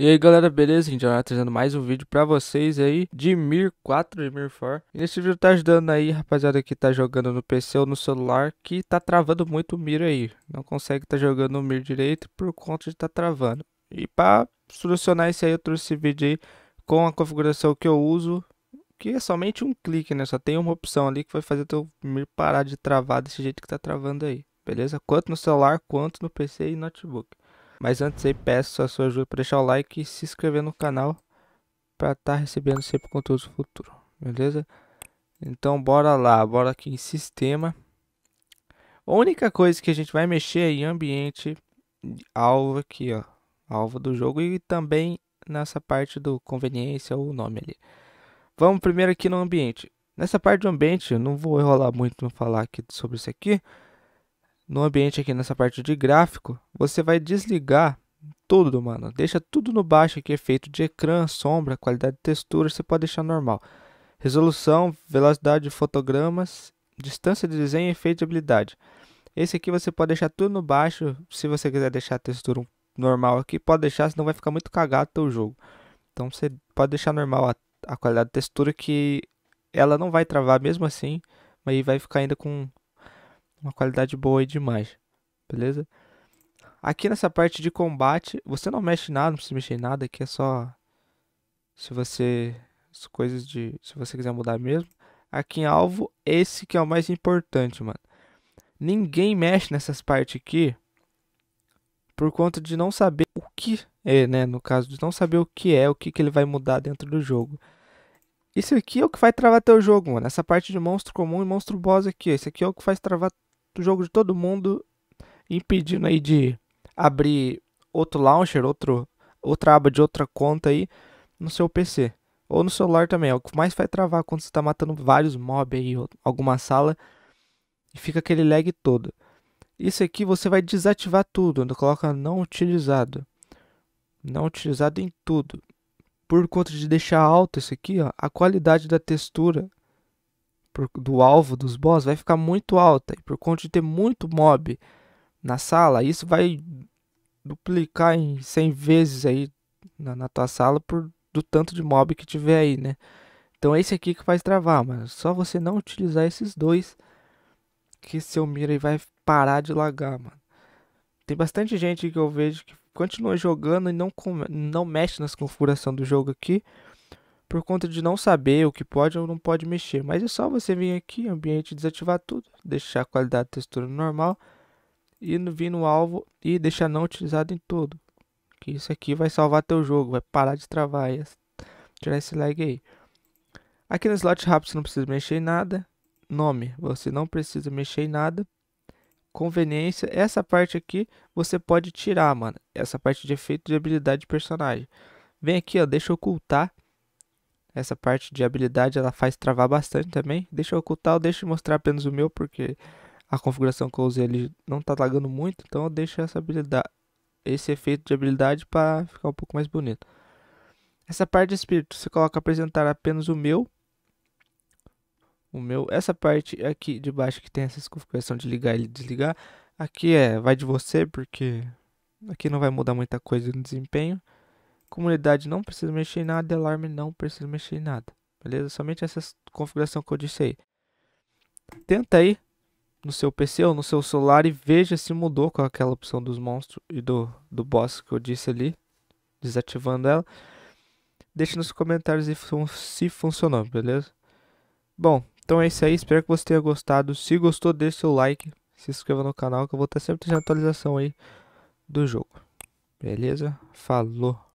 E aí galera, beleza? Hoje eu estou trazendo mais um vídeo pra vocês aí de Mir 4 e Mir 4 E nesse vídeo tá ajudando aí rapaziada que tá jogando no PC ou no celular que tá travando muito o Mir aí Não consegue tá jogando o Mir direito por conta de tá travando E pra solucionar isso aí eu trouxe esse vídeo aí com a configuração que eu uso Que é somente um clique né, só tem uma opção ali que vai fazer o teu Mir parar de travar desse jeito que tá travando aí Beleza? Quanto no celular, quanto no PC e notebook mas antes aí peço a sua ajuda para deixar o like e se inscrever no canal para estar tá recebendo sempre conteúdo futuro, beleza? Então bora lá, bora aqui em sistema. A única coisa que a gente vai mexer é em ambiente alvo aqui, ó, alvo do jogo e também nessa parte do conveniência ou nome ali. Vamos primeiro aqui no ambiente. Nessa parte do ambiente, eu não vou enrolar muito para falar aqui sobre isso aqui no ambiente aqui nessa parte de gráfico, você vai desligar tudo, mano. Deixa tudo no baixo aqui, efeito de ecrã, sombra, qualidade de textura, você pode deixar normal. Resolução, velocidade de fotogramas, distância de desenho, efeito de habilidade. Esse aqui você pode deixar tudo no baixo, se você quiser deixar a textura normal aqui, pode deixar, senão vai ficar muito cagado o jogo. Então você pode deixar normal a, a qualidade de textura que ela não vai travar mesmo assim, mas vai ficar ainda com uma qualidade boa aí demais, beleza? Aqui nessa parte de combate, você não mexe nada, não precisa mexer em nada, aqui é só se você coisas de se você quiser mudar mesmo. Aqui em alvo, esse que é o mais importante, mano. Ninguém mexe nessas partes aqui por conta de não saber o que é, né, no caso de não saber o que é, o que que ele vai mudar dentro do jogo. Isso aqui é o que vai travar teu jogo, mano. Essa parte de monstro comum e monstro boss aqui. Esse aqui é o que faz travar o jogo de todo mundo, impedindo aí de abrir outro launcher, outro, outra aba de outra conta aí no seu PC. Ou no celular também, é o que mais vai travar quando você está matando vários mob aí, alguma sala, e fica aquele lag todo. Isso aqui você vai desativar tudo, né? coloca não utilizado. Não utilizado em tudo. Por conta de deixar alto isso aqui, ó, a qualidade da textura por, do alvo dos boss vai ficar muito alta. E por conta de ter muito mob na sala, isso vai duplicar em 100 vezes aí na, na tua sala por do tanto de mob que tiver aí, né? Então é esse aqui que faz travar, mas só você não utilizar esses dois que seu mira aí vai parar de lagar, mano. Tem bastante gente que eu vejo que continua jogando e não, não mexe nas configurações do jogo aqui por conta de não saber o que pode ou não pode mexer. Mas é só você vir aqui, ambiente, desativar tudo, deixar a qualidade textura normal e vir no alvo e deixar não utilizado em todo. Que isso aqui vai salvar teu jogo, vai parar de travar, tirar esse lag aí. Aqui no slot rápido você não precisa mexer em nada. Nome, você não precisa mexer em nada. Conveniência, essa parte aqui você pode tirar, mano. Essa parte de efeito de habilidade de personagem. Vem aqui, ó, deixa ocultar. Essa parte de habilidade ela faz travar bastante também. Deixa eu ocultar, eu mostrar apenas o meu, porque a configuração que eu usei ele não tá lagando muito, então eu deixo essa habilidade, esse efeito de habilidade para ficar um pouco mais bonito. Essa parte de espírito, você coloca apresentar apenas o meu. O meu, essa parte aqui de baixo que tem essa configuração de ligar e desligar, aqui é vai de você, porque aqui não vai mudar muita coisa no desempenho. Comunidade não precisa mexer em nada. Alarme não precisa mexer em nada. Beleza? Somente essa configuração que eu disse aí. Tenta aí no seu PC ou no seu celular e veja se mudou com aquela opção dos monstros e do, do boss que eu disse ali. Desativando ela. Deixe nos comentários se, se funcionou, beleza? Bom, então é isso aí. Espero que você tenha gostado. Se gostou, deixe seu like. Se inscreva no canal que eu vou estar sempre trazendo atualização aí do jogo. Beleza? Falou!